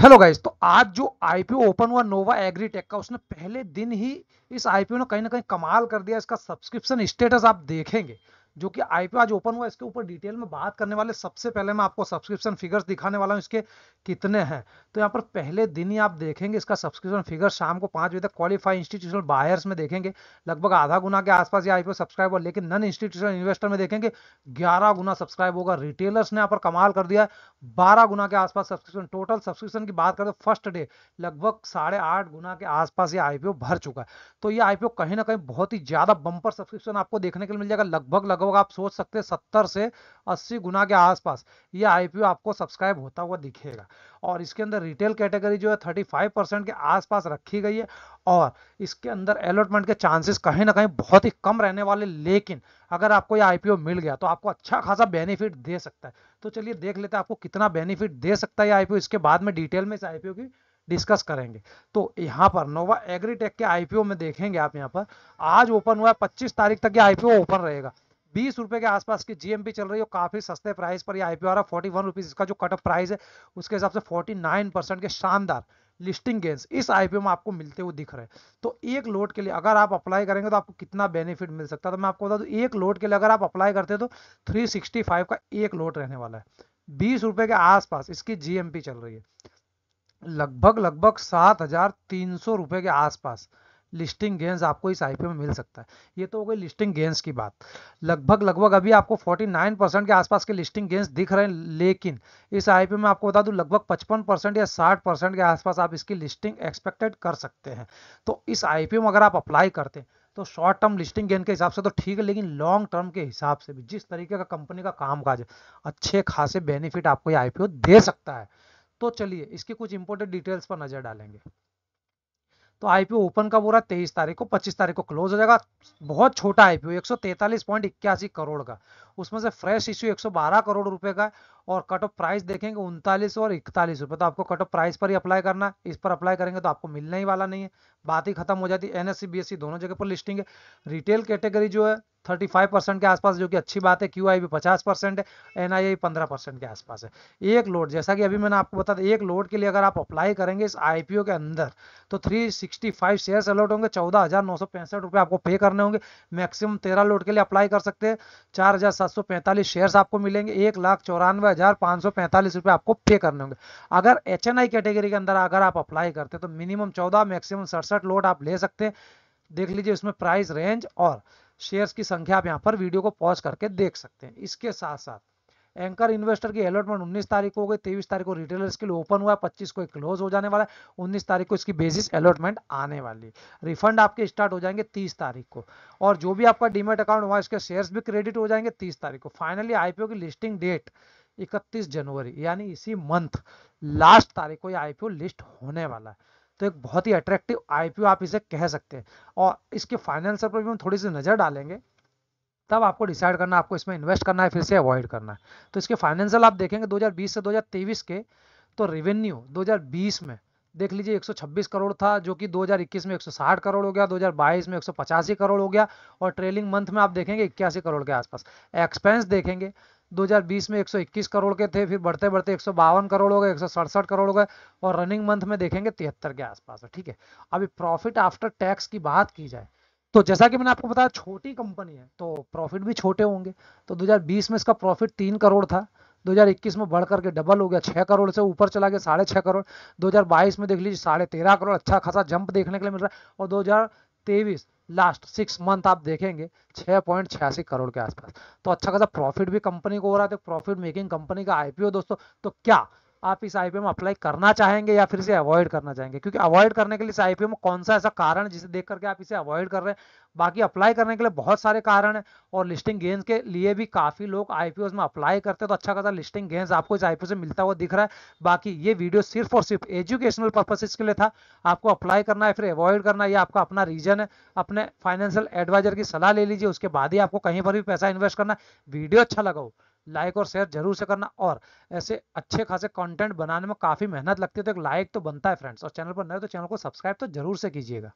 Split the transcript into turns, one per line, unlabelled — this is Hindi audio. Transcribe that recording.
हेलो गाइज तो आज जो आईपीओ ओपन हुआ नोवा एग्रीटेक का उसने पहले दिन ही इस आईपीओ ने कहीं ना कहीं कमाल कर दिया इसका सब्सक्रिप्शन स्टेटस आप देखेंगे जो कि आईपीओ आज ओपन हुआ इसके ऊपर डिटेल में बात करने वाले सबसे पहले मैं आपको सब्सक्रिप्शन फिगर्स दिखाने वाला हूँ इसके कितने हैं तो यहाँ पर पहले दिन ही आप देखेंगे इसका सब्सक्रिप्शन फिगर शाम को पांच बजे तक क्वालिफाइड इंस्टीट्यूशनल बायर्स में देखेंगे लगभग आधा गुना के आसपास ये आईपीओ सब्सक्राइबर लेकिन नन इंस्टीट्यूशनल इन्वेस्टर में देखेंगे ग्यारह गुना सब्सक्राइब होगा रिटेलर्स ने यहाँ पर कमाल कर दिया है बारह गुना के आसपास सब्सक्रिप्शन टोटल सब्सक्रिप्शन की बात करें तो फर्स्ट डे लगभग साढ़े आठ गुना के आसपास ये आईपीओ भर चुका है तो ये आईपीओ कहीं ना कहीं बहुत ही ज़्यादा बंपर सब्सक्रिप्शन आपको देखने के लिए मिल जाएगा लगभग लगभग लगभग आप सोच सकते हैं सत्तर से अस्सी गुना के आसपास ये आईपीओ आपको सब्सक्राइब होता हुआ दिखेगा और इसके अंदर रिटेल कैटेगरी जो है थर्टी फाइव परसेंट के आसपास रखी गई है और इसके अंदर अलॉटमेंट के चांसेस कहीं ना कहीं बहुत ही कम रहने वाले लेकिन अगर आपको ये आईपीओ मिल गया तो आपको अच्छा खासा बेनिफिट दे सकता है तो चलिए देख लेते हैं आपको कितना बेनिफिट दे सकता है ये आईपीओ इसके बाद में डिटेल में इस आईपीओ की डिस्कस करेंगे तो यहाँ पर नोवा एग्रीटेक के आईपीओ में देखेंगे आप यहाँ पर आज ओपन हुआ है 25 तारीख तक ये आईपीओ ओपन रहेगा बीस रुपए के आसपास की जीएमपी चल रही है काफी सस्ते प्राइस पर ये आईपीओ आ फोर्टी वन रुपीज इसका जो कट ऑफ प्राइस है उसके हिसाब से फोर्टी नाइन परसेंट के शानदार लिस्टिंग गेंस इस आईपीओ में आपको मिलते हुए दिख रहे हैं तो एक लोड के लिए अगर आप अप्लाई करेंगे तो आपको कितना बेनिफिट मिल सकता है तो मैं आपको बता दू एक लोड के लिए अगर आप अप्लाई करते हैं तो थ्री सिक्सटी फाइव का एक लोड रहने वाला है बीस रुपए के आसपास इसकी जीएमपी चल रही है लगभग लगभग सात हजार तीन सौ रुपए के आसपास लिस्टिंग गेंस आपको इस आईपीओ में मिल सकता है ये तो हो गई लिस्टिंग गेंस की बात लगभग लगभग अभी आपको 49 परसेंट के आसपास के लिस्टिंग गेंस दिख रहे हैं लेकिन इस आईपीओ में आपको बता दूं लगभग 55 परसेंट या 60 परसेंट के आसपास आप इसकी लिस्टिंग एक्सपेक्टेड कर सकते हैं तो इस आई में अगर आप अप्लाई करते हैं तो शॉर्ट टर्म लिस्टिंग गेन के हिसाब से तो ठीक है लेकिन लॉन्ग टर्म के हिसाब से भी जिस तरीके का कंपनी का काम काज है अच्छे खासे बेनिफिट आपको ये आईपीओ दे सकता है तो चलिए इसकी कुछ इंपोर्टेंट डिटेल्स पर नज़र डालेंगे तो आईपीओ ओपन कब हो रहा है तेईस तारीख को पच्चीस तारीख को क्लोज हो जाएगा बहुत छोटा आईपीओ एक सौ तैतालीस पॉइंट इक्यासी करोड़ का उसमें से फ्रेश इश्यू एक सौ बारह करोड़ रुपए का और कट ऑफ प्राइस देखेंगे उनतालीस और इकतालीस रुपए तो आपको कट ऑफ प्राइस पर ही अप्लाई करना इस पर अप्लाई करेंगे तो आपको मिलने ही वाला नहीं है बात ही खत्म हो जाती है एन e, e दोनों जगह पर लिस्टिंग है रिटेल कैटेगरी जो है 35 परसेंट के आसपास जो कि अच्छी बात है क्यू आई भी पचास परसेंट है एन आई आई पंद्रह परसेंट के आसपास है एक लोड जैसा कि अभी मैंने आपको बता दें एक लोड के लिए अगर आप अप्लाई करेंगे इस आई पी ओ के अंदर तो three sixty five shares allot होंगे चौदह हज़ार नौ सौ पैंसठ रुपये आपको पे करने होंगे मैक्सिमम तेरह लोड के लिए अप्लाई कर सकते हैं चार हज़ार सात सौ पैंतालीस शेयर्स आपको मिलेंगे एक लाख चौरानवे हज़ार पाँच सौ पैंतालीस रुपये आपको पे करने होंगे अगर एच एन आई कैटेगरी के अंदर अगर आप अप्लाई करते हैं तो मिनिमम चौदह मैक्सिमम सड़सठ लोड आप ले सकते हैं देख लीजिए उसमें प्राइस रेंज और शेयर्स की संख्या आप यहाँ पर वीडियो को पॉज करके देख सकते हैं इसके साथ साथ एंकर इन्वेस्टर की अलॉटमेंट 19 तारीख को हो गई तेईस तारीख को रिटेलर्स के लिए ओपन हुआ 25 को क्लोज हो जाने वाला है 19 तारीख को इसकी बेसिस अलॉटमेंट आने वाली है रिफंड आपके स्टार्ट हो जाएंगे 30 तारीख को और जो भी आपका डीमेट अकाउंट हुआ इसके शेयर्स भी क्रेडिट हो जाएंगे 30 तारीख को फाइनली आईपीओ की लिस्टिंग डेट इकतीस जनवरी यानी इसी मंथ लास्ट तारीख को ये आईपीओ लिस्ट होने वाला है तो एक बहुत ही अट्रैक्टिव आईपीओ आप इसे कह सकते हैं और इसके फाइनेंसर पर भी हम थोड़ी सी नज़र डालेंगे तब आपको डिसाइड करना आपको इसमें इन्वेस्ट करना है फिर से अवॉइड करना है तो इसके फाइनेंशियल आप देखेंगे 2020 से 2023 के तो रेवेन्यू 2020 में देख लीजिए 126 करोड़ था जो कि 2021 में 160 करोड़ हो गया 2022 में एक करोड़ हो गया और ट्रेलिंग मंथ में आप देखेंगे इक्यासी करोड़ के आसपास एक्सपेंस देखेंगे 2020 में 121 करोड़ के थे फिर बढ़ते बढ़ते एक करोड़ हो गए एक करोड़ हो गए और रनिंग मंथ में देखेंगे तिहत्तर के आसपास है ठीक है अभी प्रॉफिट आफ्टर टैक्स की बात की जाए तो जैसा कि मैंने आपको बताया छोटी कंपनी है तो प्रॉफिट भी छोटे होंगे तो 2020 में इसका प्रॉफिट तीन करोड़ था 2021 में बढ़ करके डबल हो गया छह करोड़ से ऊपर चला गया साढ़े छह करोड़ 2022 में देख लीजिए साढ़े तेरह करोड़ अच्छा खासा जंप देखने के लिए मिल रहा है और 2023 लास्ट सिक्स मंथ आप देखेंगे छः पॉइंट छियासी करोड़ के आसपास तो अच्छा खासा प्रॉफिट भी कंपनी को हो रहा था प्रॉफिट मेकिंग कंपनी का आईपीओ दोस्तों तो क्या आप इस आईपीएम अप्लाई करना चाहेंगे या फिर इसे अवॉइड करना चाहेंगे क्योंकि अवॉइड करने के लिए इस आईपीएम कौन सा ऐसा कारण है जिसे देख करके आप इसे अवॉइड कर रहे हैं बाकी अप्लाई करने के लिए बहुत सारे कारण हैं और लिस्टिंग गेंस के लिए भी काफ़ी लोग आईपीओ में अप्लाई करते हैं तो अच्छा खासा लिस्टिंग गेंस आपको इस आईपीओ से मिलता हुआ दिख रहा है बाकी ये वीडियो सिर्फ और सिर्फ एजुकेशनल पर्पसेज के लिए था आपको अप्लाई करना है फिर अवॉइड करना है आपका अपना रीजन है अपने फाइनेंशियल एडवाइजर की सलाह ले लीजिए उसके बाद ही आपको कहीं पर भी पैसा इन्वेस्ट करना वीडियो अच्छा लगा हो लाइक और शेयर जरूर से करना और ऐसे अच्छे खासे कंटेंट बनाने में काफ़ी मेहनत लगती है तो एक लाइक तो बनता है फ्रेंड्स और चैनल पर नए तो चैनल को सब्सक्राइब तो जरूर से कीजिएगा